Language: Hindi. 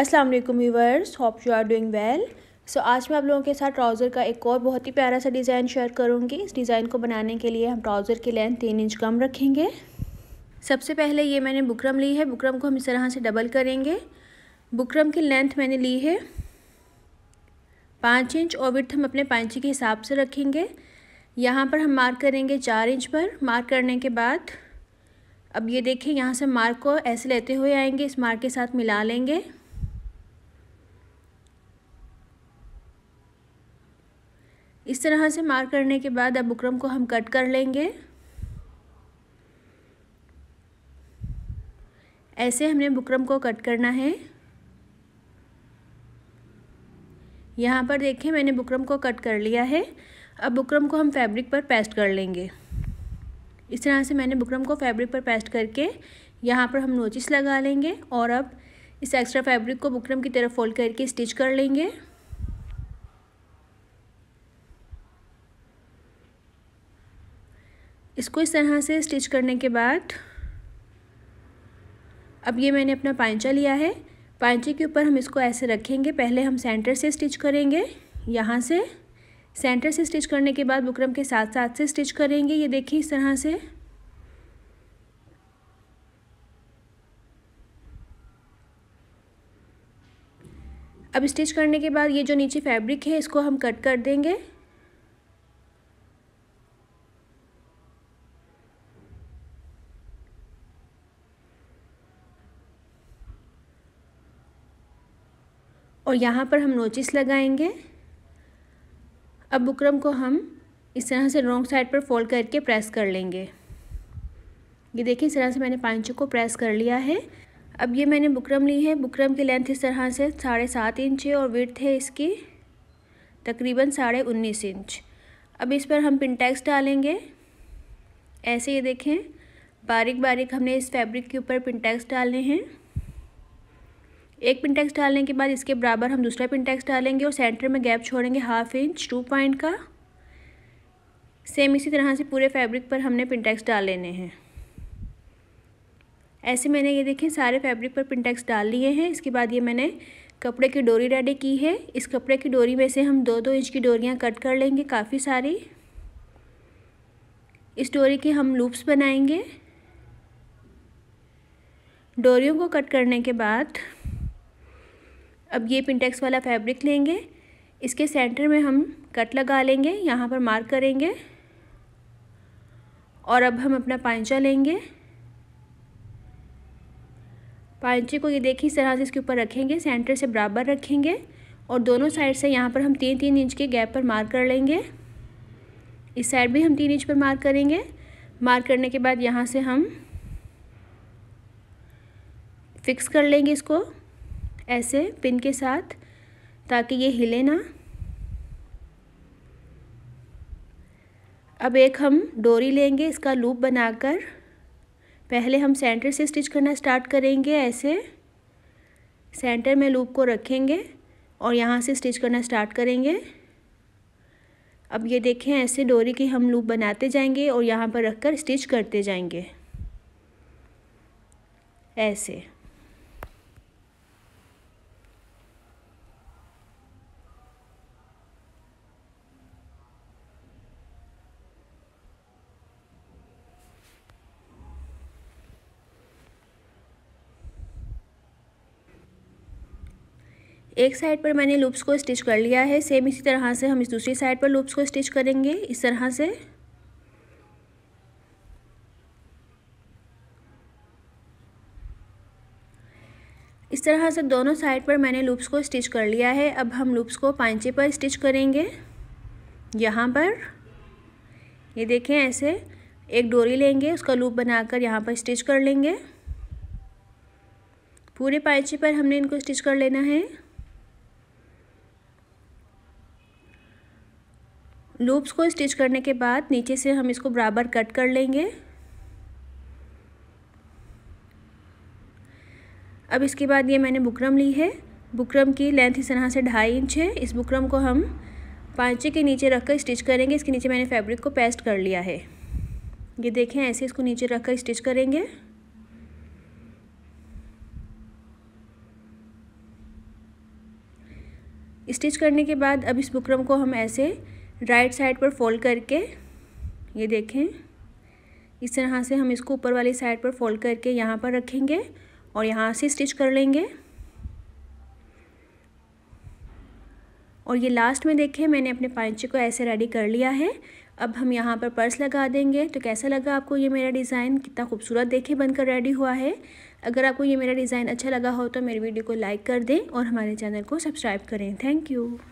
अस्सलाम वालेकुम viewers hope you are doing well so आज मैं आप लोगों के साथ ट्राउज़र का एक और बहुत ही प्यारा सा डिज़ाइन शेयर करूँगी इस डिज़ाइन को बनाने के लिए हम ट्राउज़र की लेंथ तीन इंच कम रखेंगे सबसे पहले ये मैंने बुकरम ली है बुकरम को हम इस तरह से डबल करेंगे बुकरम की लेंथ मैंने ली है पाँच इंच और विथ हम अपने पाँच के हिसाब से रखेंगे यहाँ पर हम मार्क करेंगे चार इंच पर मार्क करने के बाद अब ये देखें यहाँ से मार्क को ऐसे लेते हुए आएंगे इस मार्क के साथ मिला लेंगे इस तरह से मार्क करने के बाद अब बुकरम को हम कट कर लेंगे ऐसे हमने बुकरम को कट करना है यहाँ पर देखें मैंने बुकरम को कट कर लिया है अब बुकरम को हम फैब्रिक पर पेस्ट कर लेंगे इस तरह से मैंने बुकरम को फैब्रिक पर पेस्ट करके यहाँ पर हम नोचिस लगा लेंगे और अब इस एक्स्ट्रा फैब्रिक को बुकरम की तरफ फोल्ड करके स्टिच कर लेंगे इसको इस तरह से स्टिच करने के बाद अब ये मैंने अपना पाइचा लिया है पाइचे के ऊपर हम इसको ऐसे रखेंगे पहले हम सेंटर से स्टिच करेंगे यहाँ से सेंटर से स्टिच करने के बाद बुकरम के साथ साथ से स्टिच करेंगे ये देखिए इस तरह से अब स्टिच करने के बाद ये जो नीचे फैब्रिक है इसको हम कट कर देंगे और यहाँ पर हम नोचिस लगाएंगे अब बुकरम को हम इस तरह से रॉन्ग साइड पर फोल्ड करके प्रेस कर लेंगे ये देखिए इस तरह से मैंने इंचों को प्रेस कर लिया है अब ये मैंने बुकरम ली है बुकरम की लेंथ इस तरह से साढ़े सात इंच है और विर्थ है इसकी तकरीबन साढ़े उन्नीस इंच अब इस पर हम पिनटैक्स डालेंगे ऐसे ये देखें बारीक बारीक हमने इस फैब्रिक के ऊपर पिनटैक्स डालने हैं एक पिन टैक्स डालने के बाद इसके बराबर हम दूसरा पिन टैक्स डालेंगे और सेंटर में गैप छोड़ेंगे हाफ इंच टू पॉइंट का सेम इसी तरह से पूरे फैब्रिक पर हमने पिन टैक्स डाल लेने हैं ऐसे मैंने ये देखें सारे फैब्रिक पर पिनटैक्स डाल लिए हैं इसके बाद ये मैंने कपड़े की डोरी रेडी की है इस कपड़े की डोरी में से हम दो दो इंच की डोरियाँ कट कर लेंगे काफ़ी सारी इस डोरी के हम लूप्स बनाएंगे डोरियों को कट करने के बाद अब ये पिंटेक्स वाला फैब्रिक लेंगे इसके सेंटर में हम कट लगा लेंगे यहाँ पर मार्क करेंगे और अब हम अपना पाइचा लेंगे पाइचे को ये देखिए इस तरह से इसके ऊपर रखेंगे सेंटर से बराबर रखेंगे और दोनों साइड से यहाँ पर हम तीन तीन इंच के गैप पर मार्क कर लेंगे इस साइड भी हम तीन इंच पर मार्क करेंगे मार्क करने के बाद यहाँ से हम फिक्स कर लेंगे इसको ऐसे पिन के साथ ताकि ये हिले ना अब एक हम डोरी लेंगे इसका लूप बनाकर पहले हम सेंटर से स्टिच करना स्टार्ट करेंगे ऐसे सेंटर में लूप को रखेंगे और यहाँ से स्टिच करना स्टार्ट करेंगे अब ये देखें ऐसे डोरी की हम लूप बनाते जाएंगे और यहाँ पर रखकर स्टिच करते जाएंगे ऐसे एक साइड पर मैंने लूप्स को स्टिच कर लिया है सेम इसी तरह से हम इस दूसरी साइड पर लूप्स को स्टिच करेंगे इस तरह से इस तरह से दोनों साइड पर मैंने लूप्स को स्टिच कर लिया है अब हम लूप्स को पांचे पर स्टिच करेंगे यहाँ पर ये देखें ऐसे एक डोरी लेंगे उसका लूप बनाकर यहाँ पर स्टिच कर लेंगे पूरे पांचे पर हमने इनको स्टिच कर लेना है लूप्स को स्टिच करने के बाद नीचे से हम इसको बराबर कट कर लेंगे अब इसके बाद ये मैंने बुकरम ली है बुकरम की लेंथ इस तरह से ढाई इंच है इस बुकरम को हम पाँचे के नीचे रख कर स्टिच करेंगे इसके नीचे मैंने फैब्रिक को पेस्ट कर लिया है ये देखें ऐसे इसको नीचे रख कर स्टिच करेंगे स्टिच करने के बाद अब इस बुकरम को हम ऐसे राइट साइड पर फोल्ड करके ये देखें इस तरह से हम इसको ऊपर वाली साइड पर फोल्ड करके यहाँ पर रखेंगे और यहाँ से स्टिच कर लेंगे और ये लास्ट में देखें मैंने अपने पैंचे को ऐसे रेडी कर लिया है अब हम यहाँ पर पर्स लगा देंगे तो कैसा लगा आपको ये मेरा डिज़ाइन कितना खूबसूरत देखे बनकर रेडी हुआ है अगर आपको ये मेरा डिज़ाइन अच्छा लगा हो तो मेरे वीडियो को लाइक कर दें और हमारे चैनल को सब्सक्राइब करें थैंक यू